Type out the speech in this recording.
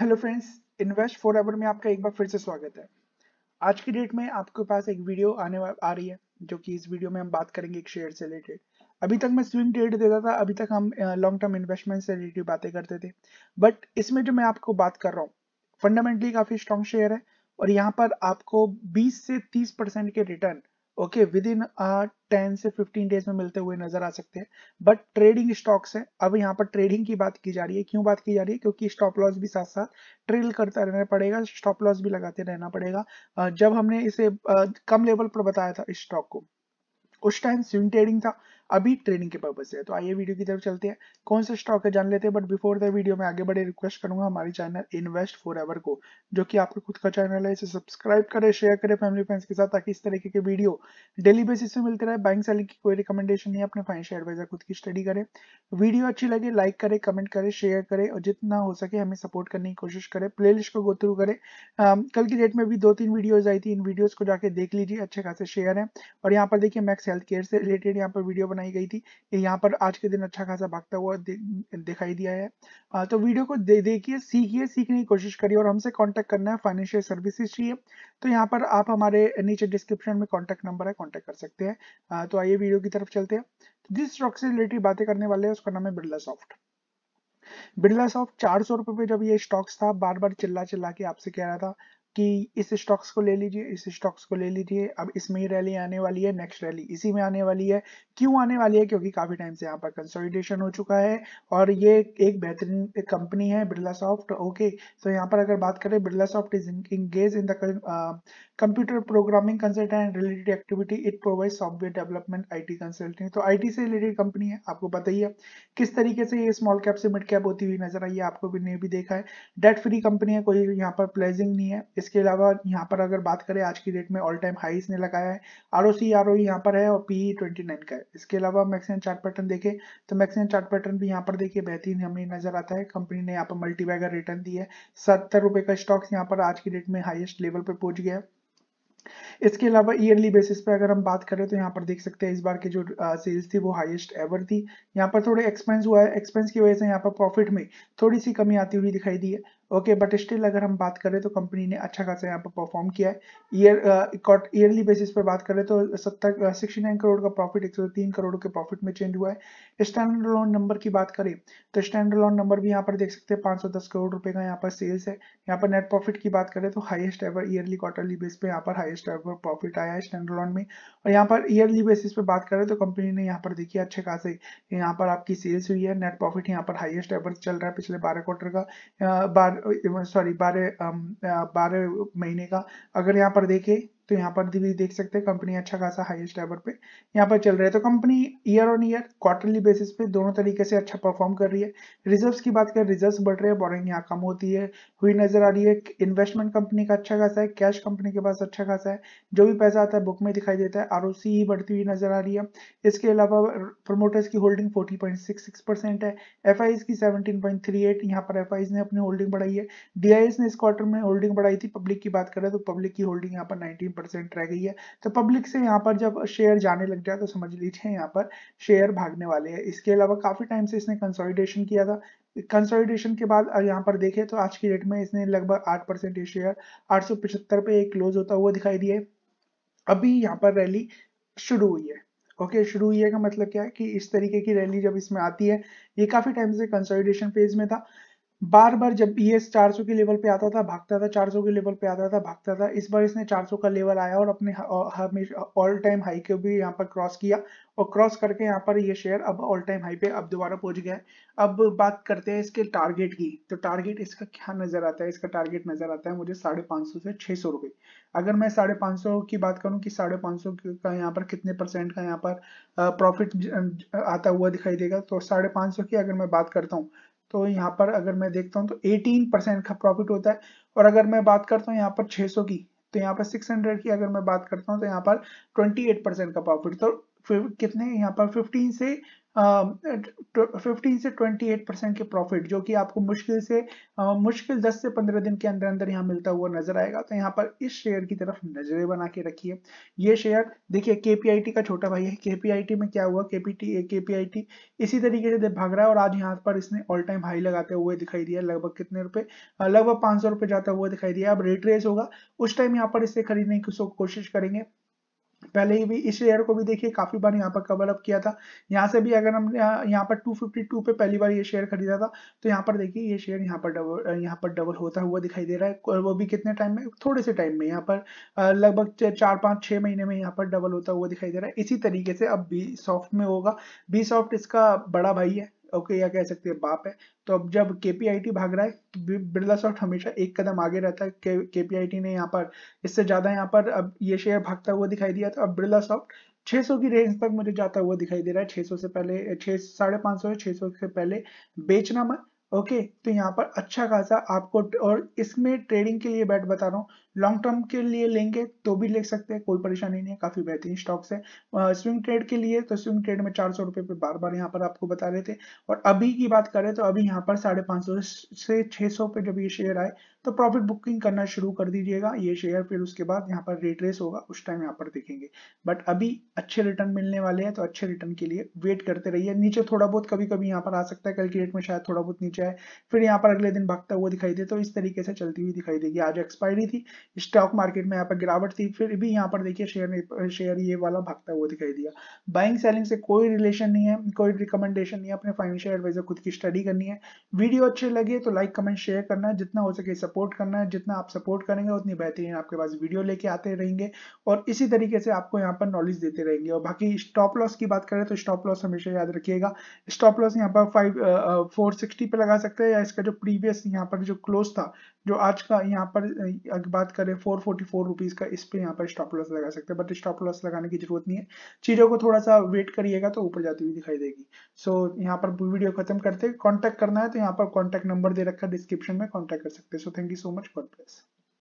hello friends invest forever में आपका एक बार फिर से स्वागत है आज की डेट में आपके पास एक वीडियो आने आ रही है जो कि इस वीडियो में हम बात करेंगे एक शेयर से रिलेटेड अभी तक मैं स्विंग ट्रेड देता था अभी तक हम लॉन्ग टर्म इन्वेस्टमेंट से रिलेटेड बातें करते थे बट इसमें जो मैं आपको बात कर रहा हूँ फंडामेंटली काफी स्ट्रॉन्ग शेयर है और यहाँ पर आपको बीस से तीस परसेंट के return okay within ten से फिफ्टीन डेज में मिलते हुए नजर आ सकते हैं बट ट्रेडिंग स्टॉक्स है अब यहाँ पर ट्रेडिंग की बात की जा रही है क्यों बात की जा रही है क्योंकि स्टॉप लॉस भी साथ साथ ट्रेल करता रहना पड़ेगा स्टॉप लॉस भी लगाते रहना पड़ेगा जब हमने इसे कम लेवल पर बताया था इस स्टॉक को उस टाइम स्विंग ट्रेडिंग था अभी ट्रेडिंग के पर्पज से तो आइए वीडियो की तरफ चलते हैं कौन सा स्टॉक है जान लेते हैं बट बिफोर द वीडियो में आगे बढ़े रिक्वेस्ट करूंगा हमारे चैनल इन्वेस्ट फॉर एवर को जो कि आपका खुद का चैनल है इसे सब्सक्राइब करें शेयर करें फैमिली फ्रेंड्स के साथ ताकि इस तरीके के वीडियो डेली बेसिस पे मिलते रहे बैंक सेलिंग की कोई रिकमेंडेशन नहीं अपने फाइनेंशियल एडवाइजर खुद की स्टडी करें वीडियो अच्छी लगे लाइक करें कमेंट करें शेयर करें और जितना हो सके हमें सपोर्ट करने की कोशिश करें प्ले को गो थ्रू करें कल की डेट में भी दो तीन वीडियोज आई थी इन वीडियोज को जाके देख लीजिए अच्छे खासे शेयर है और यहाँ पर देखिए मैक्स हेल्थ केयर से रिलेटेड यहाँ पर वीडियो बनाई गई थी कि यहाँ पर आज के दिन अच्छा खासा भागता हुआ दिखाई दिया है तो वीडियो को दे, देखिए सीखिए सीखने की कोशिश करिए और हमसे कॉन्टैक्ट करना है फाइनेंशियल सर्विसेज चाहिए तो यहाँ पर आप हमारे नीचे डिस्क्रिप्शन में कॉन्टैक्ट नंबर है कॉन्टैक्ट कर सकते हैं तो आइए वीडियो की तरफ चलते हैं तो जिस स्टॉक से रिलेटेड बातें करने वाले हैं उसका नाम है बिरला सॉफ्ट बिरला सॉफ्ट चार सौ रुपए पे जब ये स्टॉक्स था बार बार चिल्ला चिल्ला के आपसे कह रहा था कि इस स्टॉक्स को ले लीजिए इस स्टॉक्स को ले लीजिए अब इसमें ही रैली आने वाली है नेक्स्ट रैली इसी में आने वाली है क्यों आने वाली है क्योंकि काफी टाइम से यहाँ पर कंसोलिडेशन हो चुका है और ये एक बेहतरीन कंपनी है बिरला सॉफ्ट ओके सो यहाँ पर अगर बात करें Birla soft is engage in the computer programming consultant related activity it provide software development I T consulting तो टी से रिलेटेड कंपनी है आपको पता ही है किस तरीके से ये स्मॉल कैप से मिड कैप होती हुई नजर आई है आपको भी भी देखा है डेट फ्री कंपनी है कोई यहाँ पर प्लेजिंग नहीं है इसके अलावा यहाँ पर अगर बात करें आज की डेट में ऑल टाइम हाई इसने लगाया है R O C R O यहाँ पर है और पी ट्वेंटी नाइन का है इसके अलावा मैक्सिमम चार्ट पैटर्न देखें तो मैक्सिमम चार्ट पैटर्न भी यहाँ पर देखिए बेहतरीन हमें नजर आता है कंपनी ने यहाँ पर मल्टी बैगर रिटर्न दी है सत्तर रुपए का स्टॉक्स यहाँ पर आज की डेट में हाइएस्ट लेवल पर पहुंच गया है इसके अलावा ईयरली बेसिस पे अगर हम बात करें तो यहाँ पर देख सकते हैं इस बार के जो सेल्स थी वो हाईएस्ट एवर थी यहाँ पर थोड़े एक्सपेंस हुआ है एक्सपेंस की वजह से यहाँ पर प्रॉफिट में थोड़ी सी कमी आती हुई दिखाई दी है ओके बट स्टिल अगर हम बात करें तो कंपनी ने अच्छा खासा यहाँ पर परफॉर्म किया है ईयर ईयरली बेसिस पर बात करें तो सत्तर सिक्सटी नाइन करोड़ का प्रॉफिट एक सौ तीन करोड़ के प्रॉफिट में चेंज हुआ है स्टैंडर्ड लोन नंबर की बात करें तो स्टैंडर्ड लोन नंबर भी यहाँ पर देख सकते हैं पाँच सौ दस करोड़ रुपए का यहाँ पर सेल्स है यहाँ पर नेट प्रॉफिट की बात करें तो highest ever yearly quarterly base पर यहाँ पर हाईएस्ट एवर प्रॉफिट आया है स्टैंडर्ड लोन में और यहाँ पर ईयरली बेसिस पर बात करें तो कंपनी ने यहाँ पर देखिए अच्छे खासे यहाँ पर आपकी सेल्स हुई है नेट प्रॉफिट यहाँ पर हाइएस्ट एवर चल रहा है पिछले बारह क्वार्टर का बार सॉरी बारह um, बारह महीने का अगर यहाँ पर देखें तो यहाँ पर भी देख सकते हैं कंपनी अच्छा खासा हाईएस्ट लेवल पे यहाँ पर चल रहा है तो company year on year quarterly basis पे दोनों तरीके से अच्छा परफॉर्म कर रही है रिजर्व्स की बात करें रिजर्व्स बढ़ रहे हैं बोरिंग यहाँ कम होती है हुई नजर आ रही है इन्वेस्टमेंट कंपनी का अच्छा खासा है कैश कंपनी के पास अच्छा खासा है जो भी पैसा आता है बुक में दिखाई देता है आर ही बढ़ती हुई नजर आ रही है इसके अलावा प्रोमोटर्स की होल्डिंग फोर्टी है एफ की सेवनटीन पॉइंट यहाँ पर एफ ने अपनी होल्डिंग बढ़ाई है डी ने इस क्वार्टर में होल्डिंग बढ़ाई थी पब्लिक की बात करें तो पब्लिक की होल्डिंग यहाँ पर नाइनटीन परसेंट रह गई है तो पब्लिक से यहाँ पर जब शेयर जाने लग जाए तो समझ लीजिए यहाँ पर शेयर भागने वाले हैं इसके अलावा काफ़ी टाइम से इसने कंसोलिडेशन किया था कंसोलिडेशन के बाद यहाँ पर देखें तो आज की डेट में इसने लगभग आठ परसेंट शेयर आठ पे एक क्लोज होता हुआ दिखाई दिया अभी यहाँ पर रैली शुरू हुई है ओके okay, शुरू हुई का मतलब क्या है कि इस तरीके की रैली जब इसमें आती है ये काफ़ी टाइम से कंसोलिडेशन फेज में था बार बार जब ये 400 के लेवल पे आता था भागता था 400 के लेवल पे आता था भागता था इस बार इसने 400 का लेवल आया और अपने ऑल टाइम हाई को भी यहाँ पर क्रॉस किया और क्रॉस करके यहाँ पर ये शेयर अब ऑल टाइम हाई पे अब दोबारा पहुंच गया है अब बात करते हैं इसके टारगेट की तो टारगेट इसका क्या नजर आता है इसका टारगेट नजर आता है मुझे साढ़े से छह सौ अगर मैं साढ़े पाँच सौ की बात करूँ कि साढ़े पांच सौ का यहाँ पर कितने परसेंट का यहाँ पर प्रॉफिट आता हुआ दिखाई देगा तो साढ़े पाँच सौ की अगर मैं बात करता हूँ तो यहाँ पर अगर मैं देखता हूँ तो 18 परसेंट का प्रॉफिट होता है और अगर मैं बात करता हूँ यहाँ पर 600 की तो यहाँ पर 600 की अगर मैं बात करता हूँ तो यहाँ पर 28 परसेंट का प्रॉफिट तो कितने यहाँ पर 15 से फिफ्टीन से ट्वेंटी एट परसेंट के प्रॉफिट जो कि आपको मुश्किल से मुश्किल दस से पंद्रह दिन के अंदर अंदर यहाँ मिलता हुआ नजर आएगा तो यहाँ पर इस शेयर की तरफ नजरें बना के रखिए ये शेयर देखिए केपीआईटी का छोटा भाई है केपीआईटी में क्या हुआ केपीटी केपीआईटी इसी तरीके से भाग रहा है और आज यहाँ पर इसने ऑल टाइम हाई लगाते हुए दिखाई दिया लगभग कितने रुपए लगभग पांच सौ रुपए जाता हुआ दिखाई दिया अब रेट रेस होगा उस टाइम यहाँ पर इसे खरीदने की कोशिश करेंगे पहले ही भी इस शेयर को भी देखिए काफी बार यहाँ पर कवर अप किया था यहाँ से भी अगर हमने यहाँ पर 252 पे पहली बार ये शेयर खरीदा था तो यहाँ पर देखिए ये शेयर यहाँ पर डबल यहाँ पर डबल होता हुआ दिखाई दे रहा है वो भी कितने टाइम में थोड़े से टाइम में यहाँ पर लगभग चार पाँच छः महीने में यहाँ पर डबल होता हुआ दिखाई दे रहा है इसी तरीके से अब बी सॉफ्ट में होगा बी सॉफ्ट इसका बड़ा भाई है ओके या कह सकते हैं बाप है तो अब जब केपीआईटी भाग रहा है तो बिरला सॉफ्ट हमेशा एक कदम आगे रहता है के केपीआईटी ने यहाँ पर इससे ज्यादा यहाँ पर अब ये शेयर भागता हुआ दिखाई दिया तो अब बिरला सॉफ्ट 600 की रेंज तक मुझे जाता हुआ दिखाई दे रहा है 600 से पहले छह साढ़े पाँच सौ छह सौ से पहले बेचना मत ओके तो यहाँ पर अच्छा खासा आपको और इसमें ट्रेडिंग के लिए बैट बता रहा हूँ लॉन्ग टर्म के लिए लेंगे तो भी ले सकते हैं कोई परेशानी नहीं है काफी बेहतरीन स्टॉक्स है स्विंग ट्रेड के लिए तो स्विंग ट्रेड में चार सौ रुपए पे बार बार यहाँ पर आपको बता रहे थे और अभी की बात करें तो अभी यहाँ पर साढ़े पांच सौ से छह सौ पे जब ये शेयर आए तो प्रॉफिट बुकिंग करना शुरू कर दीजिएगा ये शेयर फिर उसके बाद यहाँ पर रिट्रेस होगा उस टाइम यहाँ पर देखेंगे बट अभी अच्छे रिटर्न मिलने वाले हैं तो अच्छे रिटर्न के लिए वेट करते रहिए नीचे थोड़ा बहुत कभी कभी यहाँ पर आ सकता है कल की डेट में शायद थोड़ा बहुत नीचे आए फिर यहाँ पर अगले दिन भागता हुआ दिखाई दे तो इस तरीके से चलती हुई दिखाई देगी आज एक्सपायरी थी स्टॉक मार्केट में यहाँ पर गिरावट थी फिर भी यहाँ पर देखिए शेयर शेयर ये वाला भागता हुआ दिखाई दिया बाइंग सेलिंग से कोई रिलेशन नहीं है कोई रिकमेंडेशन नहीं है अपने फाइनेंशियल एडवाइजर खुद की स्टडी करनी है वीडियो अच्छे लगे तो लाइक कमेंट शेयर करना है जितना हो सके सपोर्ट करना है जितना आप सपोर्ट करेंगे उतनी बेहतरीन आपके पास वीडियो लेके आते रहेंगे और इसी तरीके से आपको यहाँ पर नॉलेज देते रहेंगे और बाकी स्टॉप लॉस की बात करें तो स्टॉप लॉस हमेशा याद रखिएगा स्टॉप लॉस यहाँ पर फाइव फोर सिक्सटी पे लगा सकते हैं या इसका जो प्रीवियस यहाँ पर जो क्लोज था जो आज का यहाँ पर बात करें फोर फोर्टी फोर रुपीज़ का इस पर यहाँ पर स्टॉप लॉस लगा सकते हैं बट स्टॉप लॉस लगाने की जरूरत नहीं है चीज़ों को थोड़ा सा वेट करिएगा तो ऊपर जाती हुई दिखाई देगी सो so, यहाँ पर वीडियो खत्म करते कॉन्टैक्ट करना है तो यहाँ पर कॉन्टैक्ट नंबर दे रखा है डिस्क्रिप्शन में कॉन्टैक्ट कर सकते हैं so thank you so much for bless